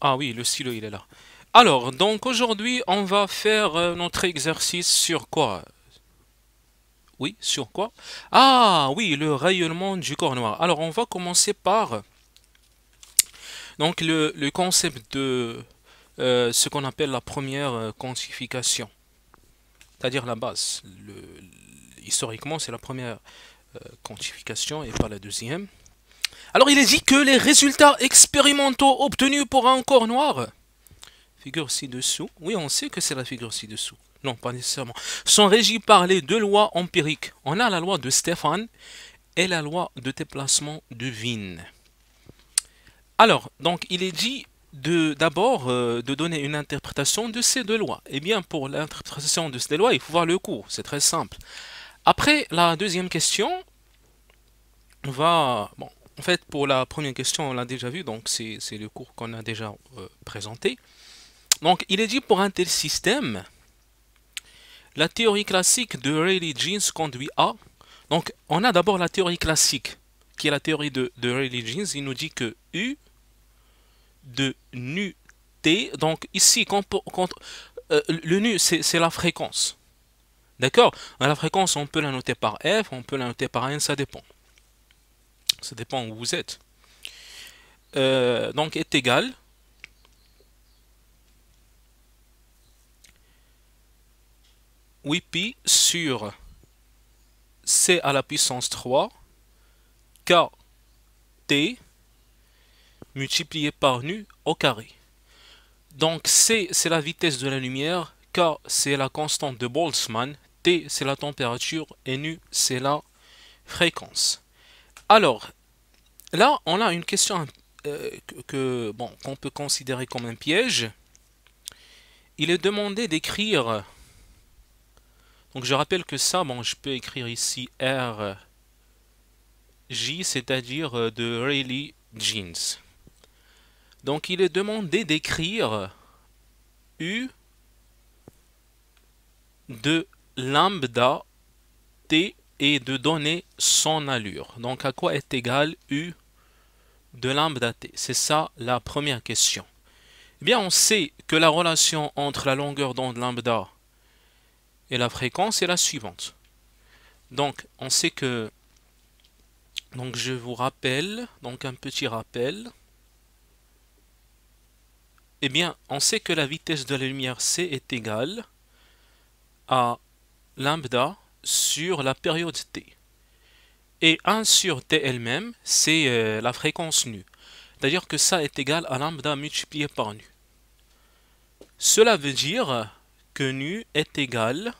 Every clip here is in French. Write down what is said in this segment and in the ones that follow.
Ah oui, le silo il est là. Alors, donc aujourd'hui, on va faire euh, notre exercice sur quoi Oui, sur quoi Ah oui, le rayonnement du corps noir. Alors, on va commencer par donc le, concept de euh, ce qu'on appelle la première euh, quantification, c'est-à-dire la base. Historiquement, c'est la première quantification et pas la deuxième. Alors il est dit que les résultats expérimentaux obtenus pour un corps noir, figure ci-dessous, oui on sait que c'est la figure ci-dessous, non pas nécessairement, sont régis par les deux lois empiriques. On a la loi de Stéphane et la loi de déplacement de Wien. Alors, donc il est dit d'abord de, d'abord euh, de donner une interprétation de ces deux lois. Eh bien pour l'interprétation de ces lois, il faut voir le cours, c'est très simple. Après la deuxième question, va bon, en fait, pour la première question, on l'a déjà vu, donc c'est le cours qu'on a déjà euh, présenté. Donc, il est dit pour un tel système, la théorie classique de Rayleigh Jeans conduit à... Donc, on a d'abord la théorie classique, qui est la théorie de, Rayleigh Jeans. Il nous dit que U de nu T, donc ici, euh, le nu, c'est la fréquence. D'accord La fréquence, on peut la noter par F, on peut la noter par N, ça dépend ça dépend où vous êtes. Euh, donc est égal pi sur c à la puissance 3 k t multiplié par nu au carré. Donc c c'est la vitesse de la lumière, k c'est la constante de Boltzmann, t c'est la température et nu c'est la fréquence. Alors, là, on a une question euh, bon qu'on peut considérer comme un piège. Il est demandé d'écrire. Donc je rappelle que ça, bon, je peux écrire ici R J, c'est-à-dire euh, de Rayleigh Jeans. Donc il est demandé d'écrire U de lambda T et de donner son allure. Donc à quoi est égal U de lambda t C'est ça la première question. Eh bien, on sait que la relation entre la longueur d'onde lambda et la fréquence est la suivante. Donc, on sait que... Donc, je vous rappelle, donc un petit rappel. Eh bien, on sait que la vitesse de la lumière C est égale à lambda sur la période T. Et 1 sur T elle-même, c'est euh, la fréquence nu. C'est-à-dire que ça est égal à lambda multiplié par nu. Cela veut dire que nu est égal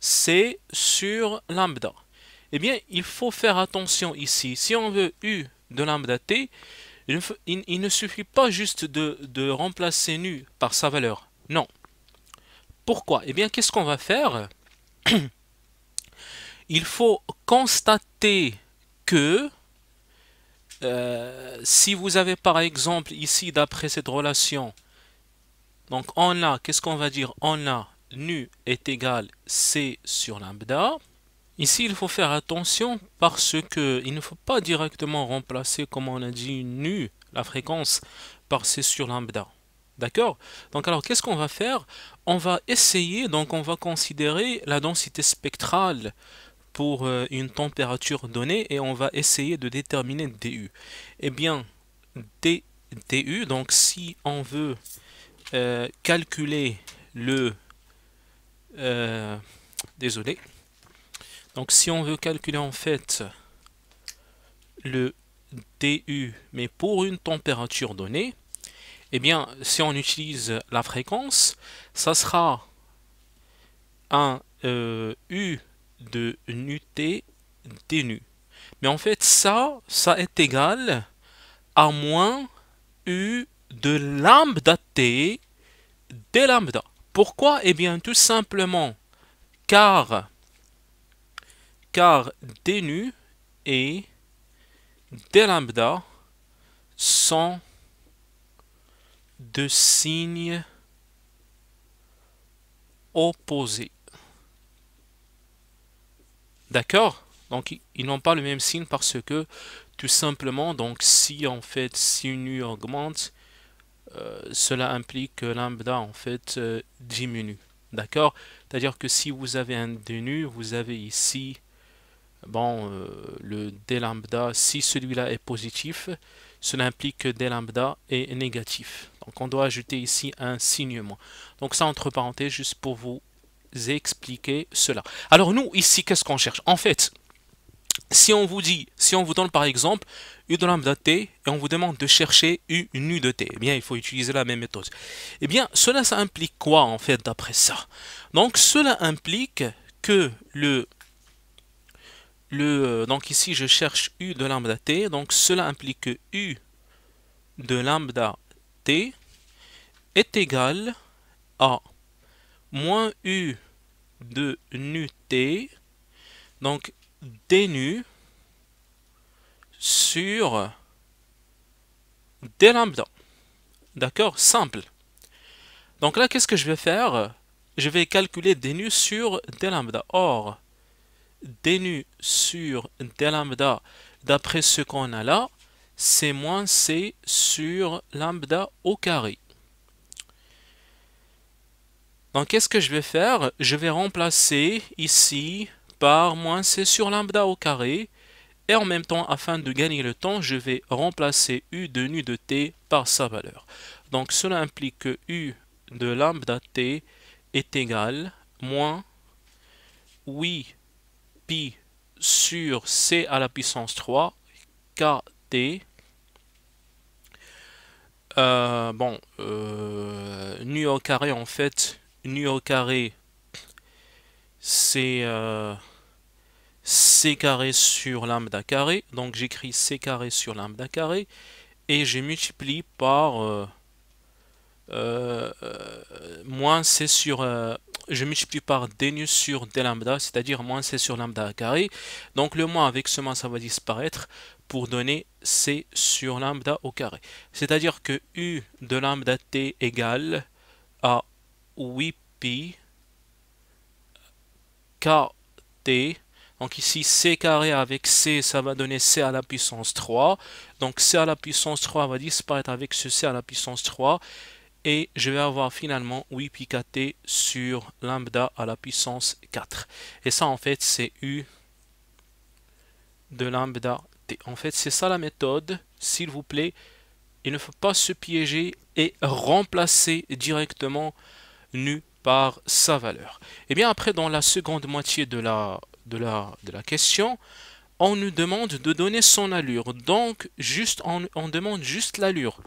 C sur lambda. Eh bien, il faut faire attention ici. Si on veut U de lambda T, il, ne suffit pas juste de, de remplacer nu par sa valeur. Non. Pourquoi Eh bien, qu'est-ce qu'on va faire il faut constater que euh, si vous avez par exemple ici d'après cette relation, donc on a, qu'est-ce qu'on va dire On a nu est égal c sur lambda. Ici, il faut faire attention parce que il ne faut pas directement remplacer, comme on a dit, nu, la fréquence, par c sur lambda. D'accord Donc alors, qu'est-ce qu'on va faire On va essayer, donc on va considérer la densité spectrale pour euh, une température donnée et on va essayer de déterminer DU. et eh bien, D, DU, donc si on veut euh, calculer le... Euh, désolé. Donc si on veut calculer en fait le DU, mais pour une température donnée, eh bien, si on utilise la fréquence, ça sera un U de t dénu. Mais en fait, ça, ça est égal à moins U de lambda T des lambda. Pourquoi Eh bien, tout simplement, car, car nu et des lambda sont deux signes opposés. D'accord Donc, ils n'ont pas le même signe parce que, tout simplement, donc si en fait, si nu augmente, euh, cela implique que lambda en fait euh, diminue. D'accord C'est-à-dire que si vous avez un nu, vous avez ici bon, euh, le d lambda, si celui-là est positif, cela implique que d lambda est négatif. Donc on doit ajouter ici un signe moins. Donc ça entre parenthèses juste pour vous expliquer cela. Alors nous, ici, qu'est-ce qu'on cherche En fait, si on vous dit, si on vous donne par exemple U de lambda t et on vous demande de chercher U nu de t, eh bien il faut utiliser la même méthode. Eh bien cela, ça implique quoi en fait d'après ça Donc cela implique que le, le... Donc ici je cherche U de lambda t, donc cela implique que U de lambda t est égal à moins U de nu T, donc D nu sur D lambda. D'accord Simple. Donc là, qu'est-ce que je vais faire Je vais calculer D nu sur D lambda. Or, D nu sur D lambda, d'après ce qu'on a là, c'est moins C sur lambda au carré. Donc, qu'est-ce que je vais faire Je vais remplacer ici par moins c sur lambda au carré. Et en même temps, afin de gagner le temps, je vais remplacer u de nu de t par sa valeur. Donc, cela implique que u de lambda t est égal à moins 8 pi sur c à la puissance 3 kt euh, bon, euh, nu au carré en fait, Nu au carré, c'est euh, c carré sur lambda carré. Donc j'écris c carré sur lambda carré et je multiplie par euh, euh, moins c sur je multiplie par d nu sur d lambda, c'est-à-dire moins c sur lambda carré. Donc le moins avec ce moins ça va disparaître pour donner c sur lambda au carré. C'est-à-dire que u de lambda t égale à Wipi KT. Donc ici, C carré avec C, ça va donner C à la puissance 3. Donc C à la puissance 3 va disparaître avec ce C à la puissance 3. Et je vais avoir finalement 8 pi kt sur lambda à la puissance 4. Et ça, en fait, c'est U de lambda t. En fait, c'est ça la méthode. S'il vous plaît, il ne faut pas se piéger et remplacer directement nu par sa valeur. Et eh bien après, dans la seconde moitié de la, de la, de la question, on nous demande de donner son allure. Donc, juste, on, demande juste l'allure,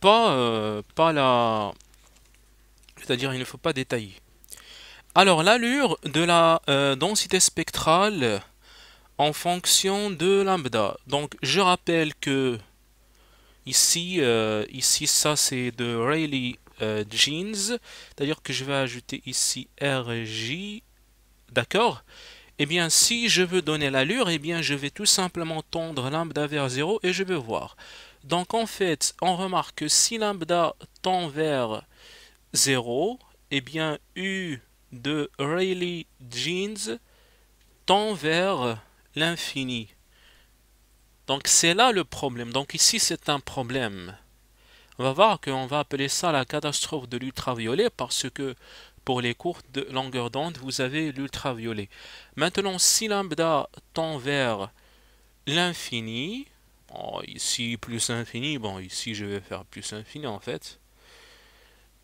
pas, euh, pas la... C'est-à-dire, il ne faut pas détailler. Alors, l'allure de la euh, densité spectrale en fonction de lambda. Donc, je rappelle que ici, euh, ici ça c'est de Rayleigh euh, jeans. D'ailleurs que je vais ajouter ici RJ. D'accord Et eh bien, si je veux donner l'allure, Et eh bien, je vais tout simplement tendre lambda vers 0 et je vais voir. Donc, en fait, on remarque que si lambda tend vers 0, Et eh bien, U de Rayleigh Jeans tend vers l'infini. Donc, c'est là le problème. Donc, ici, c'est un problème on va voir qu'on va appeler ça la catastrophe de l'ultraviolet parce que pour les courtes longueurs d'onde, vous avez l'ultraviolet. Maintenant, si lambda tend vers l'infini, ici plus infini, bon ici je vais faire plus infini en fait,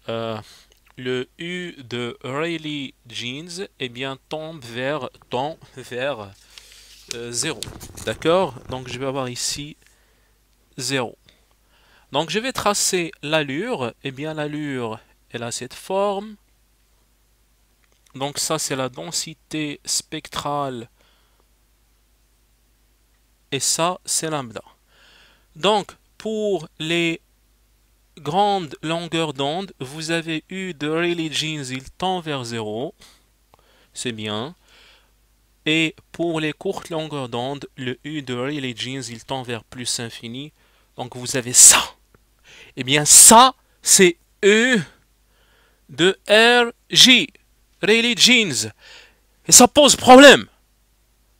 euh, le U de Rayleigh Jeans eh bien, tombe vers, tend vers 0. Euh, D'accord Donc je vais avoir ici 0. Donc je vais tracer l'allure. Eh bien l'allure, elle a cette forme. Donc ça c'est la densité spectrale. Et ça c'est lambda. Donc pour les grandes longueurs d'onde, vous avez eu de Rayleigh jeans, il tend vers 0. C'est bien. Et pour les courtes longueurs d'onde, le U de Rayleigh jeans, il tend vers plus infini. Donc vous avez ça. Eh bien, ça, c'est E de RJ, Jeans, Et ça pose problème.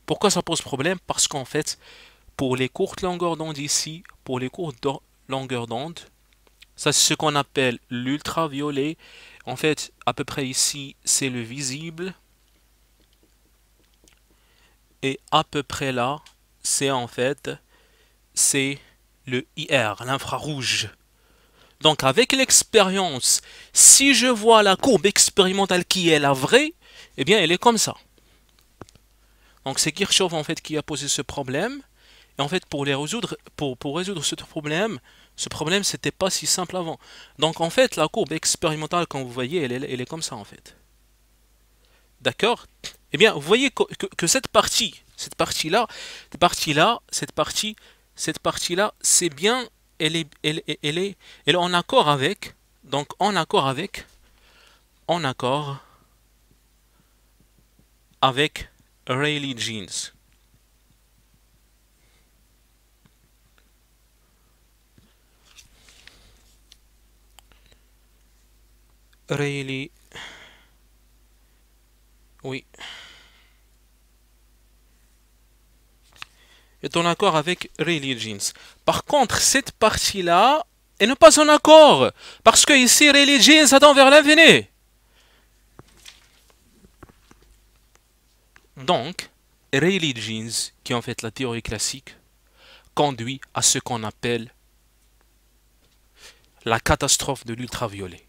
Pourquoi ça pose problème Parce qu'en fait, pour les courtes longueurs d'onde ici, pour les courtes longueurs d'onde, ça c'est ce qu'on appelle l'ultraviolet. En fait, à peu près ici, c'est le visible. Et à peu près là, c'est en fait, c'est le IR, l'infrarouge. Donc avec l'expérience, si je vois la courbe expérimentale qui est la vraie, eh bien elle est comme ça. Donc c'est Kirchhoff en fait qui a posé ce problème. Et en fait pour les résoudre, pour, pour résoudre ce problème, ce problème c'était pas si simple avant. Donc en fait la courbe expérimentale quand vous voyez, elle, est comme ça en fait. D'accord Eh bien vous voyez que, que cette partie, cette partie là, cette partie là, cette partie, cette partie là, c'est bien elle est, elle, elle, est, elle est en accord avec, donc en accord avec, en accord avec Rayleigh Jeans. Rayleigh. Oui. est en accord avec religions. Par contre, cette partie-là, elle n'est pas en accord. Parce que ici, religions attend vers l'avenir. Donc, religions, qui est en fait la théorie classique, conduit à ce qu'on appelle la catastrophe de l'ultraviolet.